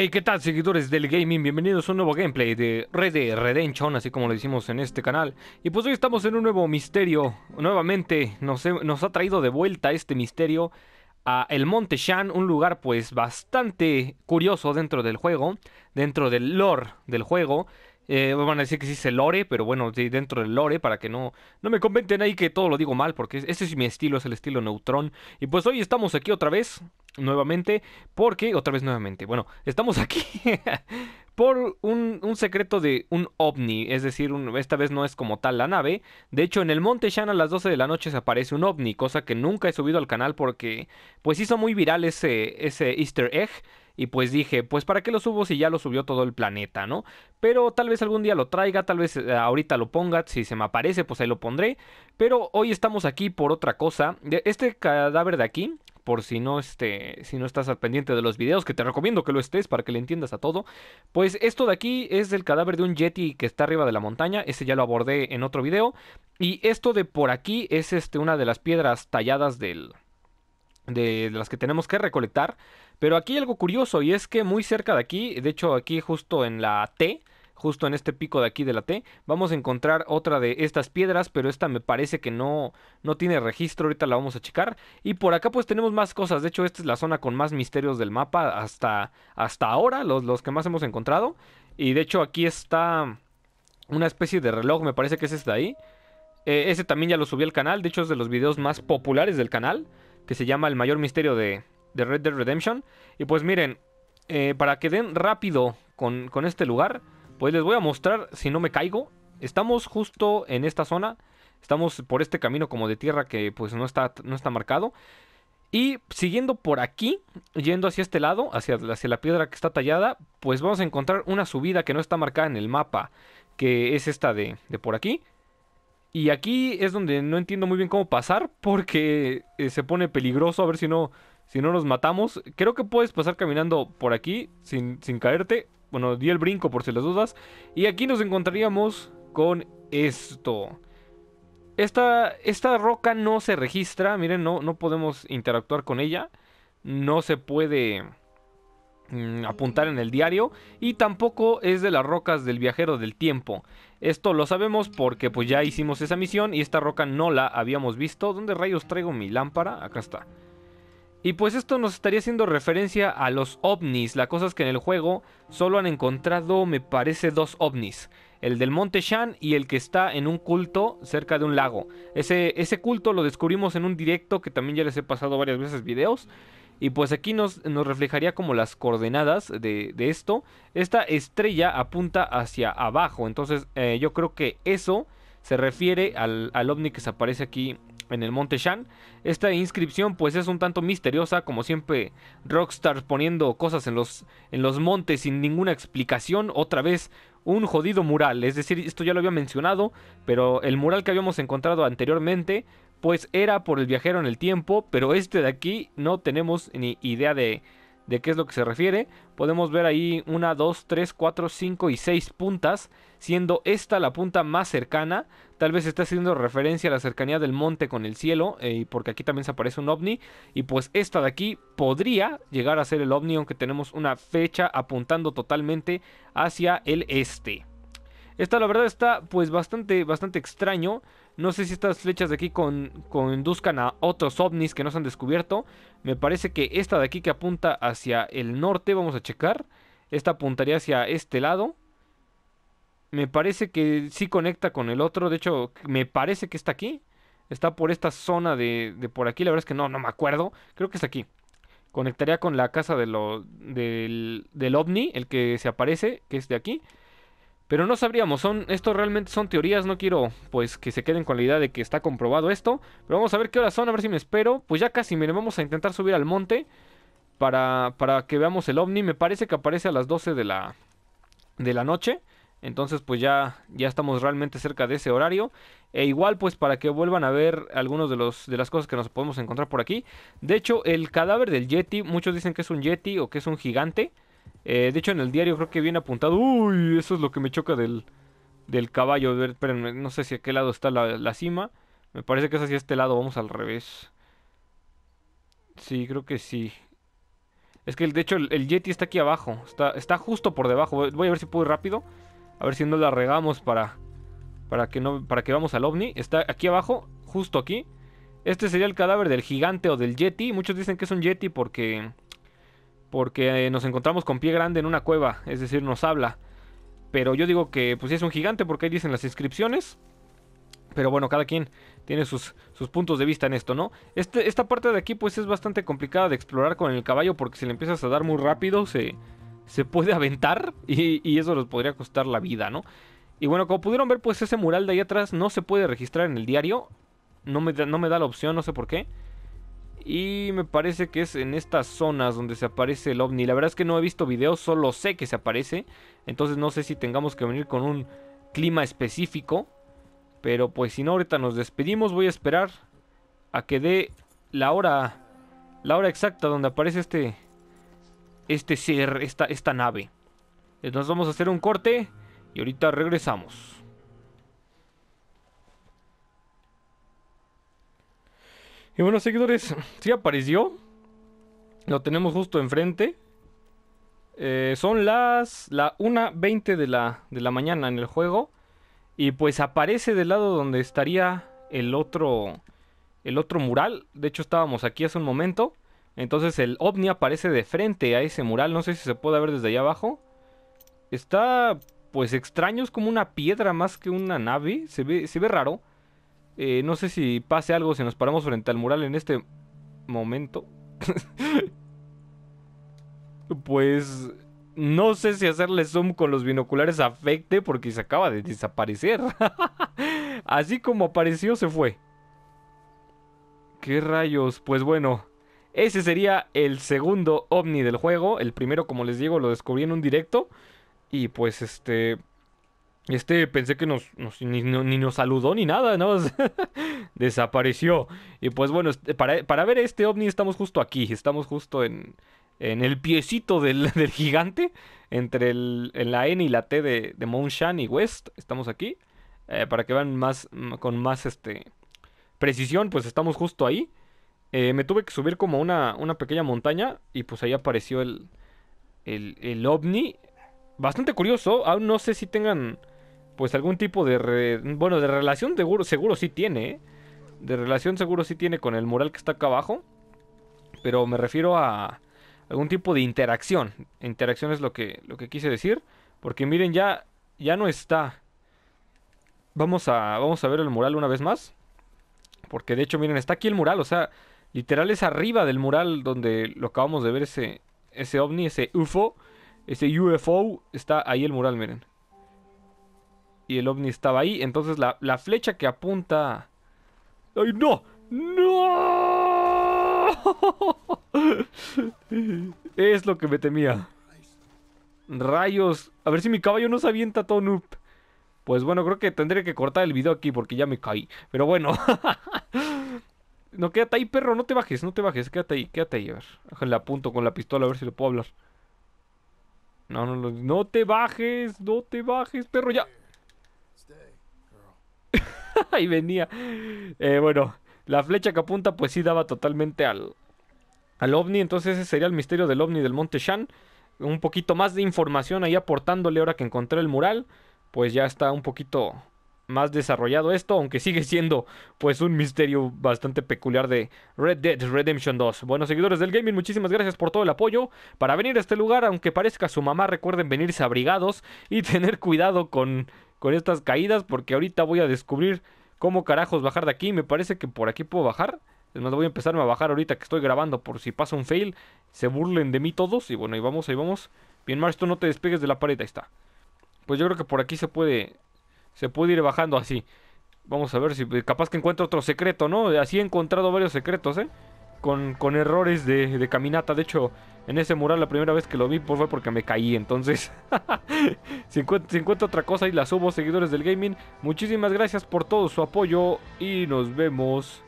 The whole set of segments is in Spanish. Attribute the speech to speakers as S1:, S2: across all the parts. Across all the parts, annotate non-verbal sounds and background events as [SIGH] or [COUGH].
S1: Hey, ¿qué tal seguidores del gaming? Bienvenidos a un nuevo gameplay de Red de Redemption, así como lo decimos en este canal. Y pues hoy estamos en un nuevo misterio. Nuevamente nos, nos ha traído de vuelta este misterio a el Monte Shan, un lugar pues bastante curioso dentro del juego, dentro del lore del juego. Eh, van a decir que sí se lore, pero bueno, dentro del lore, para que no, no me comenten ahí que todo lo digo mal, porque ese es mi estilo, es el estilo Neutrón. Y pues hoy estamos aquí otra vez, nuevamente, porque, otra vez nuevamente, bueno, estamos aquí [LAUGHS] por un, secreto de un ovni, es decir, esta vez no es como tal la nave. De hecho, en el Monte Shan a las 12 de la noche se aparece un ovni, cosa que nunca he subido al canal porque pues hizo muy viral ese, ese easter egg. Y pues dije, pues para qué lo subo si ya lo subió todo el planeta, ¿no? Pero tal vez algún día lo traiga, tal vez eh, ahorita lo ponga, si se me aparece, pues ahí lo pondré. Pero hoy estamos aquí por otra cosa. Este cadáver de aquí, por si no, este, si no estás al pendiente de los videos, que te recomiendo que lo estés para que le entiendas a todo. Pues esto de aquí es el cadáver de un yeti que está arriba de la montaña, ese ya lo abordé en otro video. Y esto de por aquí es este, una de las piedras talladas del, de las que tenemos que recolectar. Pero aquí hay algo curioso y es que muy cerca de aquí, de hecho aquí justo en la T, justo en este pico de aquí de la T, vamos a encontrar otra de estas piedras, pero esta me parece que no, no tiene registro, ahorita la vamos a checar. Y por acá pues tenemos más cosas, de hecho esta es la zona con más misterios del mapa hasta, hasta ahora, los, los que más hemos encontrado. Y de hecho aquí está una especie de reloj, me parece que es este de ahí. Eh, ese también ya lo subí al canal, de hecho es de los videos más populares del canal que se llama El mayor misterio de, Red Dead Redemption. Y pues miren, eh, para que den rápido con, este lugar, pues les voy a mostrar si no me caigo. Estamos justo en esta zona, estamos por este camino como de tierra que pues no está, no está marcado. Y siguiendo por aquí, yendo hacia este lado, hacia, hacia la piedra que está tallada, pues vamos a encontrar una subida que no está marcada en el mapa, que es esta de, de por aquí. Y aquí es donde no entiendo muy bien cómo pasar porque eh, se pone peligroso, a ver si no, si no nos matamos. Creo que puedes pasar caminando por aquí sin, sin caerte. Bueno, di el brinco por si las dudas. Y aquí nos encontraríamos con esto. Esta, esta roca no se registra, miren, no, no podemos interactuar con ella. No se puede Mm, apuntar en el diario y tampoco es de las rocas del viajero del tiempo. Esto lo sabemos porque pues ya hicimos esa misión y esta roca no la habíamos visto. ¿Dónde rayos traigo mi lámpara? Acá está. Y pues esto nos estaría haciendo referencia a los ovnis. La cosa es que en el juego solo han encontrado, me parece, dos ovnis. El del Monte Shan y el que está en un culto cerca de un lago. Ese, ese culto lo descubrimos en un directo que también ya les he pasado varias veces videos. Y pues aquí nos, reflejaría como las coordenadas de, esto. Esta estrella apunta hacia abajo. Entonces eh, yo creo que eso se refiere al, al ovni que se aparece aquí en el Monte Shan. Esta inscripción pues es un tanto misteriosa, como siempre Rockstar poniendo cosas en los, en los montes sin ninguna explicación. Otra vez un jodido mural, es decir, esto ya lo había mencionado, pero el mural que habíamos encontrado anteriormente pues era por el viajero en el tiempo, pero este de aquí no tenemos ni idea de, de qué es lo que se refiere. Podemos ver ahí una, dos, tres, cuatro, cinco y seis puntas, siendo esta la punta más cercana. Tal vez está haciendo referencia a la cercanía del monte con el cielo, eh, porque aquí también se aparece un ovni. Y pues esta de aquí podría llegar a ser el ovni, aunque tenemos una fecha apuntando totalmente hacia el este. Esta la verdad está pues bastante, bastante extraño. No sé si estas flechas de aquí con, conduzcan a otros ovnis que no se han descubierto. Me parece que esta de aquí que apunta hacia el norte, vamos a checar. Esta apuntaría hacia este lado. Me parece que sí conecta con el otro. De hecho, me parece que está aquí. Está por esta zona de, de por aquí. La verdad es que no, no me acuerdo. Creo que está aquí. Conectaría con la casa de lo, del, del ovni, el que se aparece, que es de aquí. Pero no sabríamos, son, esto realmente son teorías, no quiero pues que se queden con la idea de que está comprobado esto. Pero vamos a ver qué horas son, a ver si me espero. Pues ya casi, miren, vamos a intentar subir al monte para, para que veamos el ovni. Me parece que aparece a las 12 de la, de la noche. Entonces pues ya, ya estamos realmente cerca de ese horario. E igual pues para que vuelvan a ver algunos de, los, de las cosas que nos podemos encontrar por aquí. De hecho, el cadáver del Yeti, muchos dicen que es un Yeti o que es un gigante. Eh, de hecho, en el diario creo que viene apuntado. Uy, eso es lo que me choca del, del caballo. Ver, espérenme, no sé si a qué lado está la, cima. Me parece que es hacia este lado. Vamos al revés. Sí, creo que sí. Es que de hecho el, Yeti está aquí abajo. Está, está justo por debajo. Voy a ver si puedo ir rápido. A ver si no la regamos para. Para que no. Para que vamos al ovni. Está aquí abajo. Justo aquí. Este sería el cadáver del gigante o del Yeti. Muchos dicen que es un Yeti porque porque eh, nos encontramos con pie grande en una cueva, es decir, nos habla. Pero yo digo que pues es un gigante porque ahí dicen las inscripciones. Pero bueno, cada quien tiene sus, puntos de vista en esto, ¿no? Este, esta parte de aquí pues es bastante complicada de explorar con el caballo porque si le empiezas a dar muy rápido se, puede [LAUGHS] aventar y, eso nos podría costar la vida, ¿no? Y bueno, como pudieron ver pues ese mural de ahí atrás no se puede registrar en el diario. No me, no me da la opción, no sé por qué. Y me parece que es en estas zonas donde se aparece el ovni. La verdad es que no he visto videos, solo sé que se aparece. Entonces no sé si tengamos que venir con un clima específico. Pero pues si no, ahorita nos despedimos. Voy a esperar a que dé la hora. La hora exacta donde aparece este. Este ser, esta, esta nave. Entonces vamos a hacer un corte. Y ahorita regresamos. Y bueno, seguidores, [LAUGHS] sí apareció. Lo tenemos justo enfrente. Eh, son las la 1.20 de la, de la mañana en el juego. Y pues aparece del lado donde estaría el otro, el otro mural. De hecho, estábamos aquí hace un momento. Entonces el ovni aparece de frente a ese mural. No sé si se puede ver desde allá abajo. Está pues extraño, es como una piedra más que una nave. Se se ve raro. Eh, no sé si pase algo si nos paramos frente al mural en este momento. [LAUGHS] pues no sé si hacerle zoom con los binoculares afecte porque se acaba de desaparecer. [LAUGHS] Así como apareció, se fue. ¿Qué rayos? Pues bueno, ese sería el segundo ovni del juego. El primero, como les digo, lo descubrí en un directo. Y pues este... Este pensé que nos, ni, nos saludó ni nada, ¿no? [LAUGHS] Desapareció. Y pues bueno, este, para, ver este ovni estamos justo aquí, estamos justo en, el piecito del, [LAUGHS] gigante, entre la N y la T de, de y West, estamos aquí. Eh, para que vean más, con más este, precisión, pues estamos justo ahí. Eh, me tuve que subir como una, una pequeña montaña y pues ahí apareció el, el, el ovni. Bastante curioso, aún no sé si tengan pues algún tipo de... bueno, de relación seguro, seguro sí tiene, ¿eh? De relación seguro sí tiene con el mural que está acá abajo. Pero me refiero a algún tipo de interacción. Interacción es lo que, lo que quise decir. Porque miren, ya, ya no está. Vamos a, vamos a ver el mural una vez más. Porque de hecho, miren, está aquí el mural. O sea, literal es arriba del mural donde lo acabamos de ver ese, ese ovni, ese UFO. Ese UFO está ahí el mural, miren y el ovni estaba ahí. Entonces la, la flecha que apunta... ¡Ay, no! ¡No! [LAUGHS] es lo que me temía. Rayos. A ver si mi caballo no se avienta todo noob. Pues bueno, creo que tendré que cortar el video aquí porque ya me caí. Pero bueno. [LAUGHS] no, quédate ahí, perro. No te bajes, no te bajes. Quédate ahí, quédate ahí. A ver. apunto con la pistola a ver si lo puedo hablar. No, no, no, no te bajes, no te bajes, perro, ya. [LAUGHS] Ahí venía. Eh, bueno, la flecha que apunta pues sí daba totalmente al, al ovni. Entonces ese sería el misterio del ovni del Monte Shan. Un poquito más de información ahí aportándole ahora que encontré el mural. Pues ya está un poquito más desarrollado esto, aunque sigue siendo pues un misterio bastante peculiar de Red Dead Redemption 2. Bueno, seguidores del gaming, muchísimas gracias por todo el apoyo. Para venir a este lugar, aunque parezca su mamá, recuerden venirse abrigados y [LAUGHS] tener cuidado con con estas caídas porque ahorita voy a descubrir cómo carajos bajar de aquí. Me parece que por aquí puedo bajar. Es voy a empezarme a bajar ahorita que estoy grabando por si pasa un fail. Se burlen de mí todos. Y bueno, ahí vamos, ahí vamos. Bien, tú no te despegues de la pared. Ahí está. Pues yo creo que por aquí se puede, se puede ir bajando así. Vamos a ver si capaz que encuentro otro secreto, ¿no? Así he encontrado varios secretos, ¿eh? con, errores de, caminata. De hecho, en ese mural la primera vez que lo vi pues, fue porque me caí. Entonces, [LAUGHS] si, encuentro, otra cosa y la subo, seguidores del gaming. Muchísimas gracias por todo su apoyo y nos vemos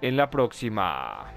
S1: en la próxima.